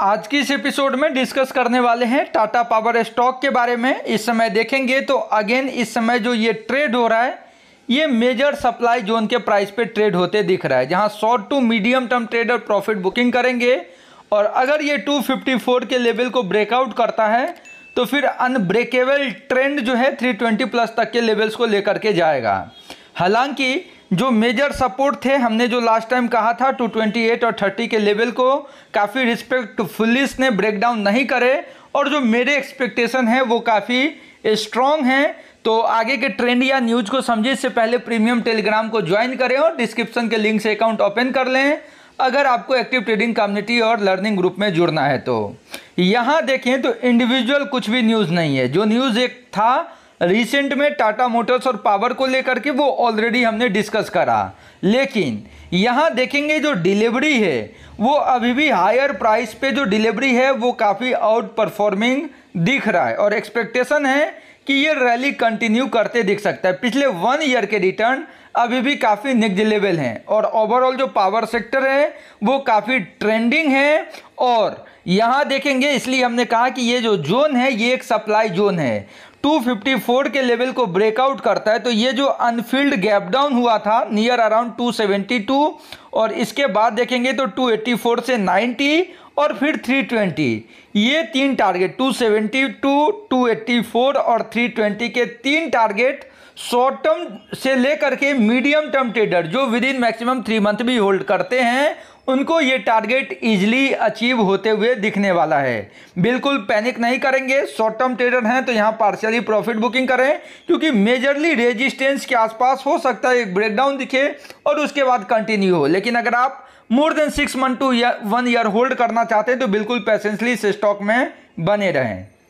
आज की इस एपिसोड में डिस्कस करने वाले हैं टाटा पावर स्टॉक के बारे में इस समय देखेंगे तो अगेन इस समय जो ये ट्रेड हो रहा है ये मेजर सप्लाई जोन के प्राइस पे ट्रेड होते दिख रहा है जहां short to medium term trader profit booking करेंगे और अगर ये 254 के लेवल को ब्रेकआउट करता है तो फिर अनब्रेकेबल ट्रेंड जो है 320 प्लस तक के लेवल्स को लेकर के जाएगा हालांकि जो मेजर सपोर्ट थे हमने जो लास्ट टाइम कहा था 228 और 30 के लेवल को काफ़ी ने ब्रेक ब्रेकडाउन नहीं करे और जो मेरे एक्सपेक्टेशन है वो काफ़ी स्ट्रॉन्ग हैं तो आगे के ट्रेंड या न्यूज को समझे इससे पहले प्रीमियम टेलीग्राम को ज्वाइन करें और डिस्क्रिप्शन के लिंक से अकाउंट ओपन कर लें अगर आपको एक्टिव ट्रेडिंग कम्युनिटी और लर्निंग ग्रुप में जुड़ना है तो यहाँ देखें तो इंडिविजुअल कुछ भी न्यूज़ नहीं है जो न्यूज़ एक था रिसेंट में टाटा मोटर्स और पावर को लेकर के वो ऑलरेडी हमने डिस्कस करा लेकिन यहाँ देखेंगे जो डिलीवरी है वो अभी भी हायर प्राइस पे जो डिलीवरी है वो काफ़ी आउट परफॉर्मिंग दिख रहा है और एक्सपेक्टेशन है कि ये रैली कंटिन्यू करते दिख सकता है पिछले वन ईयर के रिटर्न अभी भी काफ़ी नेक्स्ट लेवल हैं और ओवरऑल जो पावर सेक्टर है वो काफ़ी ट्रेंडिंग है और यहाँ देखेंगे इसलिए हमने कहा कि ये जो जोन है ये एक सप्लाई जोन है 254 के लेवल को ब्रेकआउट करता है तो ये जो अनफिल्ड गैप डाउन हुआ था नियर अराउंड 272 और इसके बाद देखेंगे तो 284 से 90 और फिर 320 ये तीन टारगेट 272, 284 और 320 के तीन टारगेट शॉर्ट टर्म से लेकर के मीडियम टर्म ट्रेडर जो within maximum three month भी होल्ड करते हैं उनको ये टारगेट इजीली अचीव होते हुए दिखने वाला है बिल्कुल पैनिक नहीं करेंगे शॉर्ट टर्म ट्रेडर हैं तो यहाँ पार्शियली प्रॉफिट बुकिंग करें क्योंकि मेजरली रेजिस्टेंस के आसपास हो सकता है एक ब्रेकडाउन दिखे और उसके बाद कंटिन्यू हो लेकिन अगर आप more than six month to one year hold करना चाहते हैं तो बिल्कुल पैसेंसली इस स्टॉक में बने रहें